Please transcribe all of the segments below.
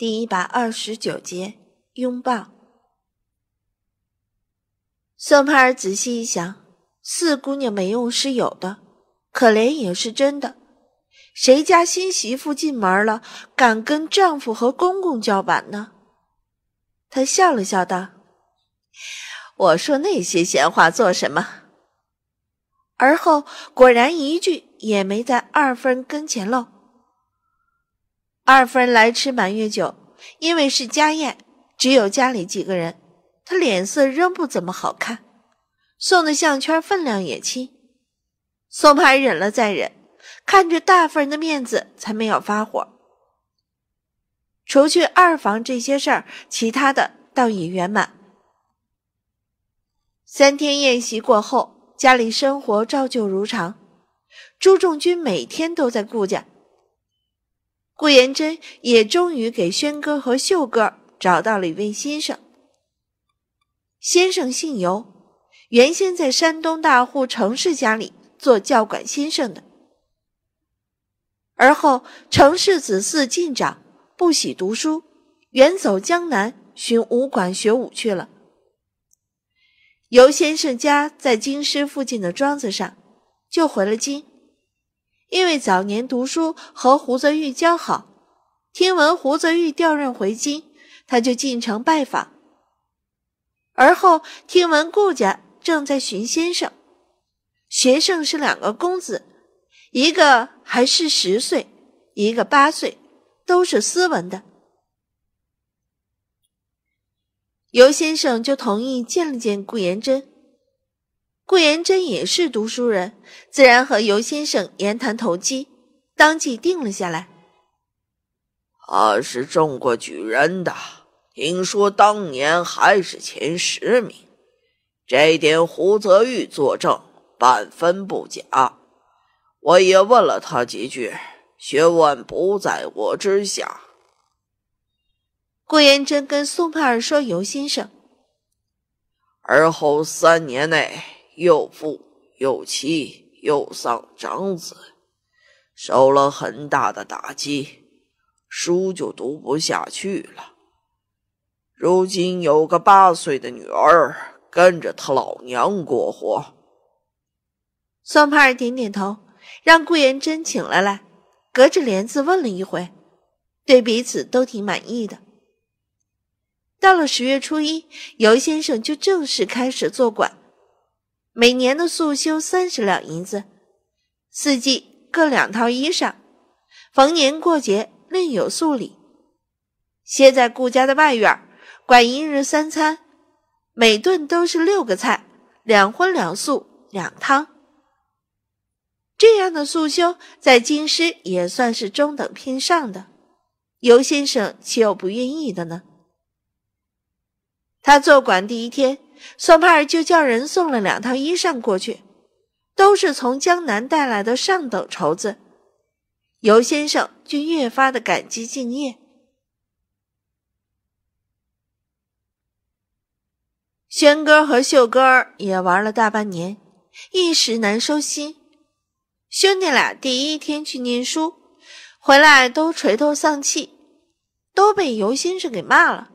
第一百二十九节，拥抱。宋盼儿仔细一想，四姑娘没用是有的，可怜也是真的。谁家新媳妇进门了，敢跟丈夫和公公叫板呢？她笑了笑道：“我说那些闲话做什么？”而后果然一句也没在二夫人跟前露。二夫人来吃满月酒，因为是家宴，只有家里几个人。她脸色仍不怎么好看，送的项圈分量也轻，宋牌忍了再忍，看着大夫人的面子，才没有发火。除去二房这些事儿，其他的倒也圆满。三天宴席过后，家里生活照旧如常。朱仲军每天都在顾家。顾延珍也终于给轩哥和秀哥找到了一位先生。先生姓尤，原先在山东大户程氏家里做教管先生的。而后程氏子嗣进长，不喜读书，远走江南寻武馆学武去了。尤先生家在京师附近的庄子上，就回了京。因为早年读书和胡泽玉交好，听闻胡泽玉调任回京，他就进城拜访。而后听闻顾家正在寻先生，学生是两个公子，一个还是十岁，一个八岁，都是斯文的。尤先生就同意见了见顾延真。顾延珍也是读书人，自然和尤先生言谈投机，当即定了下来。他是中过举人的，听说当年还是前十名，这点胡泽玉作证，半分不假。我也问了他几句，学问不在我之下。顾延珍跟苏盼儿说：“尤先生，而后三年内。”又富又妻又丧长子，受了很大的打击，书就读不下去了。如今有个八岁的女儿跟着他老娘过活。宋帕尔点点头，让顾延真请了来，隔着帘子问了一回，对彼此都挺满意的。到了十月初一，尤先生就正式开始做馆。每年的素修三十两银子，四季各两套衣裳，逢年过节另有素礼。歇在顾家的外院，管一日三餐，每顿都是六个菜，两荤两素两汤。这样的素修在京师也算是中等偏上的，尤先生岂有不愿意的呢？他做馆第一天。孙胖儿就叫人送了两套衣裳过去，都是从江南带来的上等绸子。尤先生就越发的感激敬业。轩哥和秀哥也玩了大半年，一时难收心。兄弟俩第一天去念书，回来都垂头丧气，都被尤先生给骂了。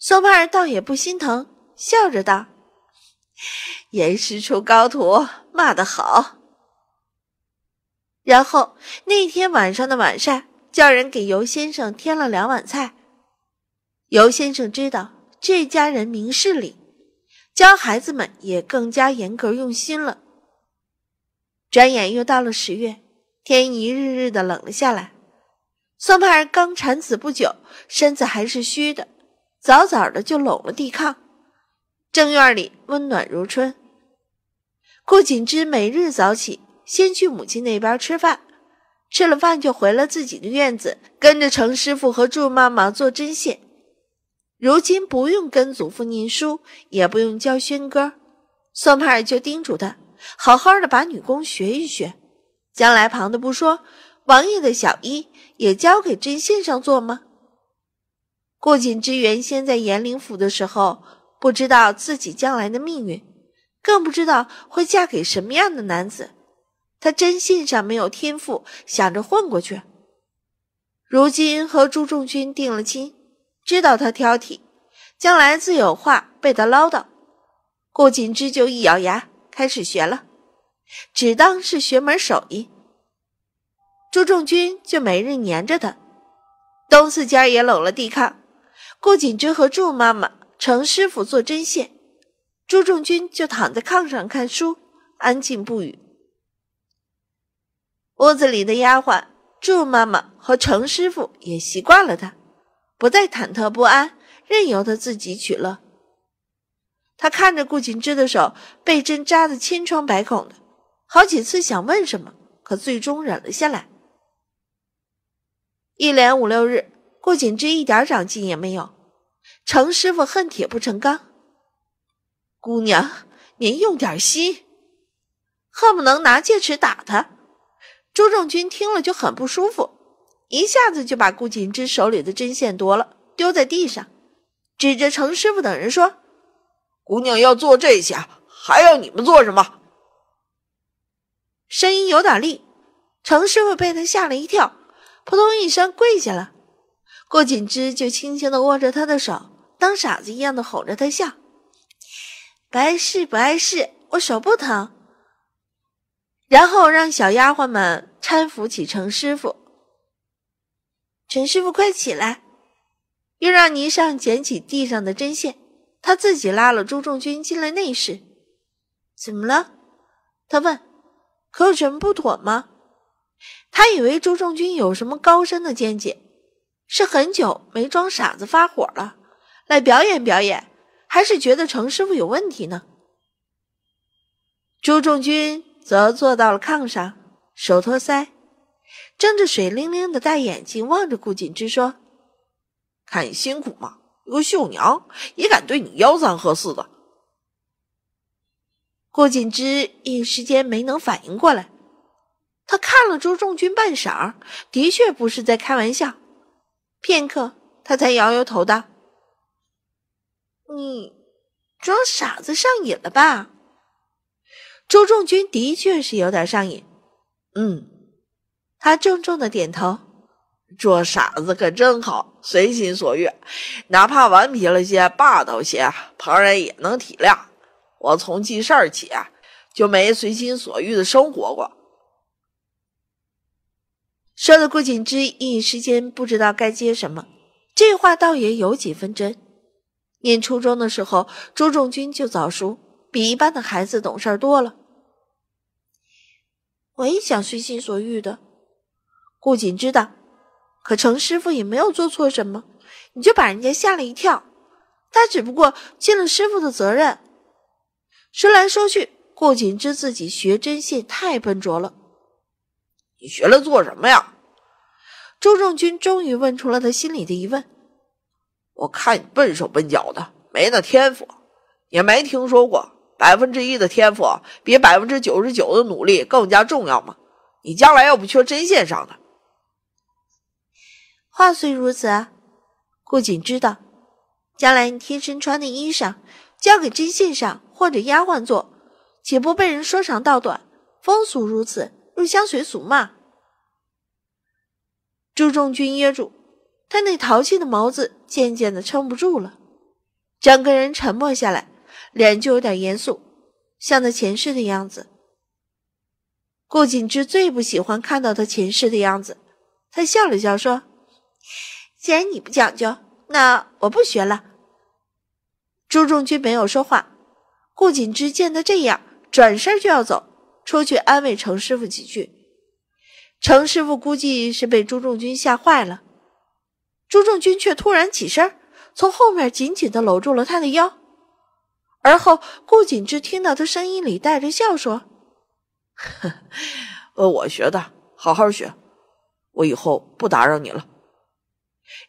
宋盼儿倒也不心疼，笑着道：“严师出高徒，骂得好。”然后那天晚上的晚膳，叫人给尤先生添了两碗菜。尤先生知道这家人明事理，教孩子们也更加严格用心了。转眼又到了十月，天一日日的冷了下来。宋盼儿刚产子不久，身子还是虚的。早早的就拢了地炕，正院里温暖如春。顾锦之每日早起，先去母亲那边吃饭，吃了饭就回了自己的院子，跟着程师傅和祝妈妈做针线。如今不用跟祖父念书，也不用教轩哥，宋派儿就叮嘱他，好好的把女工学一学，将来旁的不说，王爷的小衣也交给针线上做吗？顾锦之原先在延陵府的时候，不知道自己将来的命运，更不知道会嫁给什么样的男子。他真信上没有天赋，想着混过去。如今和朱重君定了亲，知道他挑剔，将来自有话被他唠叨。顾锦之就一咬牙，开始学了，只当是学门手艺。朱重君就每日粘着他，东四尖也拢了地炕。顾景之和祝妈妈、程师傅做针线，朱仲钧就躺在炕上看书，安静不语。屋子里的丫鬟、祝妈妈和程师傅也习惯了他，不再忐忑不安，任由他自己取乐。他看着顾景之的手被针扎的千疮百孔的，好几次想问什么，可最终忍了下来。一连五六日。顾锦之一点长进也没有，程师傅恨铁不成钢。姑娘，您用点心，恨不能拿戒尺打他。朱正军听了就很不舒服，一下子就把顾锦之手里的针线夺了，丢在地上，指着程师傅等人说：“姑娘要做这些，还要你们做什么？”声音有点力。程师傅被他吓了一跳，扑通一声跪下了。顾锦之就轻轻地握着他的手，当傻子一样的哄着他笑：“不碍事，不碍事，我手不疼。”然后让小丫鬟们搀扶起程师傅。程师傅，快起来！又让霓裳捡起地上的针线，他自己拉了朱仲军进了内室。怎么了？他问。可有什么不妥吗？他以为朱仲军有什么高深的见解。是很久没装傻子发火了，来表演表演，还是觉得程师傅有问题呢？朱仲军则坐到了炕上，手托腮，睁着水灵灵的大眼睛望着顾锦之说：“看你辛苦嘛，一个绣娘也敢对你吆三喝四的。”顾锦之一时间没能反应过来，他看了朱仲军半晌，的确不是在开玩笑。片刻，他才摇摇头道：“你装傻子上瘾了吧？”周仲军的确是有点上瘾。嗯，他重重的点头。做傻子可真好，随心所欲，哪怕顽皮了些、霸道些，旁人也能体谅。我从记事儿起就没随心所欲的生活过。说的顾锦之一时间不知道该接什么，这话倒也有几分真。念初中的时候，朱重君就早熟，比一般的孩子懂事多了。我也想随心所欲的，顾锦知道。可程师傅也没有做错什么，你就把人家吓了一跳。他只不过尽了师傅的责任。说来说去，顾锦之自己学针线太笨拙了。你学来做什么呀？周正军终于问出了他心里的疑问：“我看你笨手笨脚的，没那天赋，也没听说过百分之一的天赋比百分之九十九的努力更加重要吗？你将来要不缺针线上的。”话虽如此，顾锦知道，将来你贴身穿的衣裳交给针线上或者丫鬟做，岂不被人说长道短。风俗如此，入乡随俗嘛。朱重君噎住，他那淘气的眸子渐渐的撑不住了，整个人沉默下来，脸就有点严肃，像他前世的样子。顾景之最不喜欢看到他前世的样子，他笑了笑说：“既然你不讲究，那我不学了。”朱重君没有说话。顾景之见他这样，转身就要走出去安慰程师傅几句。程师傅估计是被朱仲军吓坏了，朱仲军却突然起身，从后面紧紧的搂住了他的腰，而后顾锦之听到他声音里带着笑说：“我学的，好好学，我以后不打扰你了。”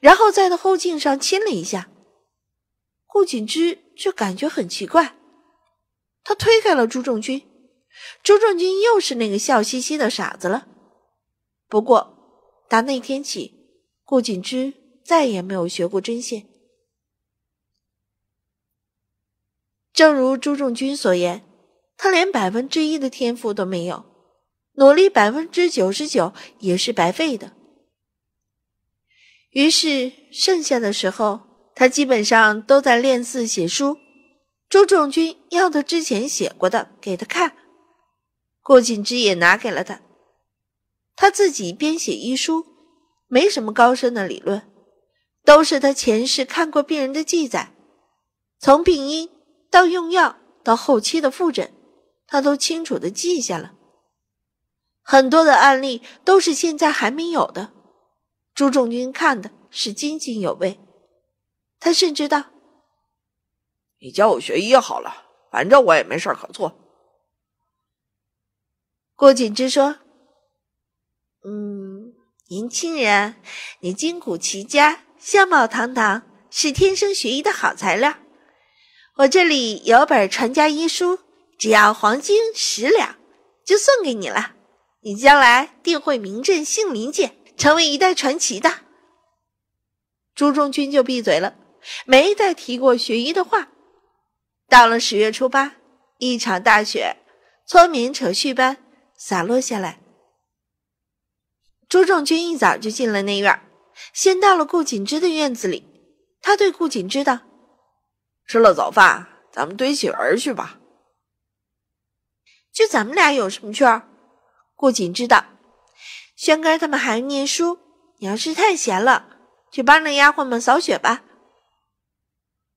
然后在他后颈上亲了一下，顾锦之却感觉很奇怪，他推开了朱仲军，朱仲军又是那个笑嘻嘻的傻子了。不过，打那天起，顾景之再也没有学过针线。正如朱仲军所言，他连百分之一的天赋都没有，努力百分之九十九也是白费的。于是，剩下的时候，他基本上都在练字写书。朱仲军要他之前写过的给他看，顾景之也拿给了他。他自己编写医书，没什么高深的理论，都是他前世看过病人的记载，从病因到用药到后期的复诊，他都清楚的记下了。很多的案例都是现在还没有的。朱仲钧看的是津津有味，他甚至道：“你教我学医好了，反正我也没事可做。”郭锦之说。嗯，年轻人，你筋骨奇佳，相貌堂堂，是天生学医的好材料。我这里有本传家医书，只要黄金十两，就送给你了。你将来定会名震杏林界，成为一代传奇的。朱仲军就闭嘴了，没再提过学医的话。到了十月初八，一场大雪，民扯絮般洒落下来。朱仲君一早就进了内院，先到了顾锦之的院子里。他对顾锦之道：“吃了早饭，咱们堆雪人去吧。”“就咱们俩有什么趣儿？”顾锦之道。“轩哥他们还念书，你要是太闲了，去帮那丫鬟们扫雪吧。”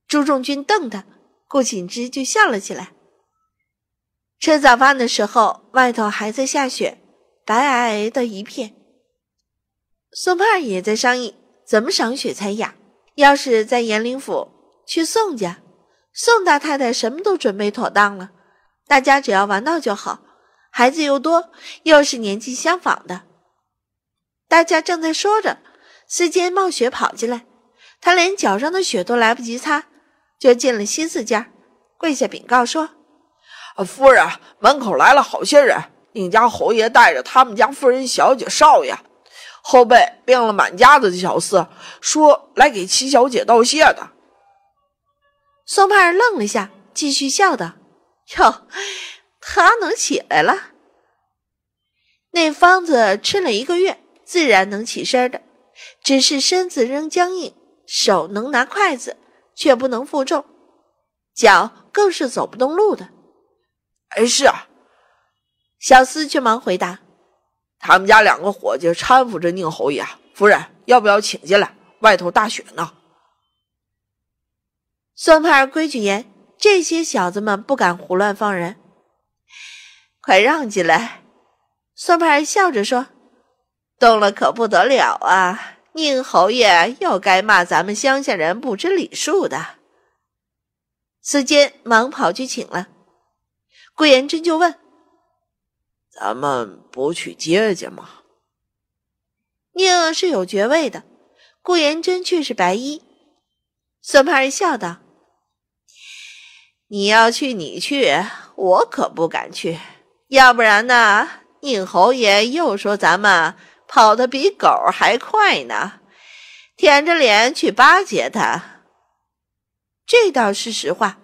朱仲君瞪他，顾锦之就笑了起来。吃早饭的时候，外头还在下雪，白皑皑的一片。宋儿也在商议怎么赏雪才雅。要是在延陵府去宋家，宋大太太什么都准备妥当了，大家只要玩闹就好。孩子又多，又是年纪相仿的，大家正在说着，司机冒雪跑进来，他连脚上的雪都来不及擦，就进了新四家，跪下禀告说：“夫人，门口来了好些人，宁家侯爷带着他们家夫人、小姐、少爷。”后背病了满家子的小四说：“来给七小姐道谢的。”宋盼儿愣了一下，继续笑道：“哟，他能起来了？那方子吃了一个月，自然能起身的。只是身子仍僵硬，手能拿筷子，却不能负重，脚更是走不动路的。”“哎，是。”啊。”小四却忙回答。他们家两个伙计搀扶着宁侯爷夫人，要不要请进来？外头大雪呢。算盘规矩严，这些小子们不敢胡乱放人。快让进来！算盘笑着说：“动了可不得了啊，宁侯爷又该骂咱们乡下人不知礼数的。”司间忙跑去请了顾延真，就问。咱们不去接接吗？宁是有爵位的，顾延真却是白衣。孙大人笑道：“你要去你去，我可不敢去。要不然呢？宁侯爷又说咱们跑得比狗还快呢，舔着脸去巴结他。这倒是实话。”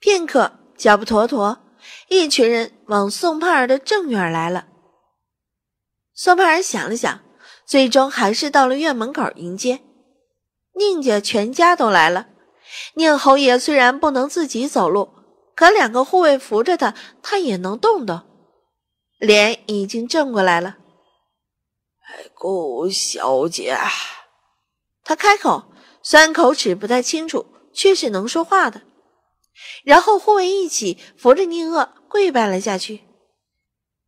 片刻，脚步妥妥。一群人往宋盼儿的正院来了。宋盼儿想了想，最终还是到了院门口迎接。宁家全家都来了。宁侯爷虽然不能自己走路，可两个护卫扶着他，他也能动动。脸已经正过来了。哎，顾小姐，他开口，虽然口齿不太清楚，却是能说话的。然后护卫一起扶着宁恶跪拜了下去，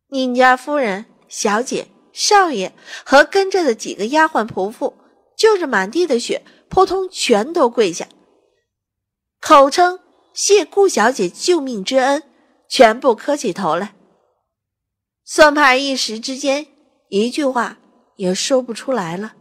宁家夫人、小姐、少爷和跟着的几个丫鬟仆妇，就着满地的血，扑通全都跪下，口称谢顾小姐救命之恩，全部磕起头来。算盘一时之间一句话也说不出来了。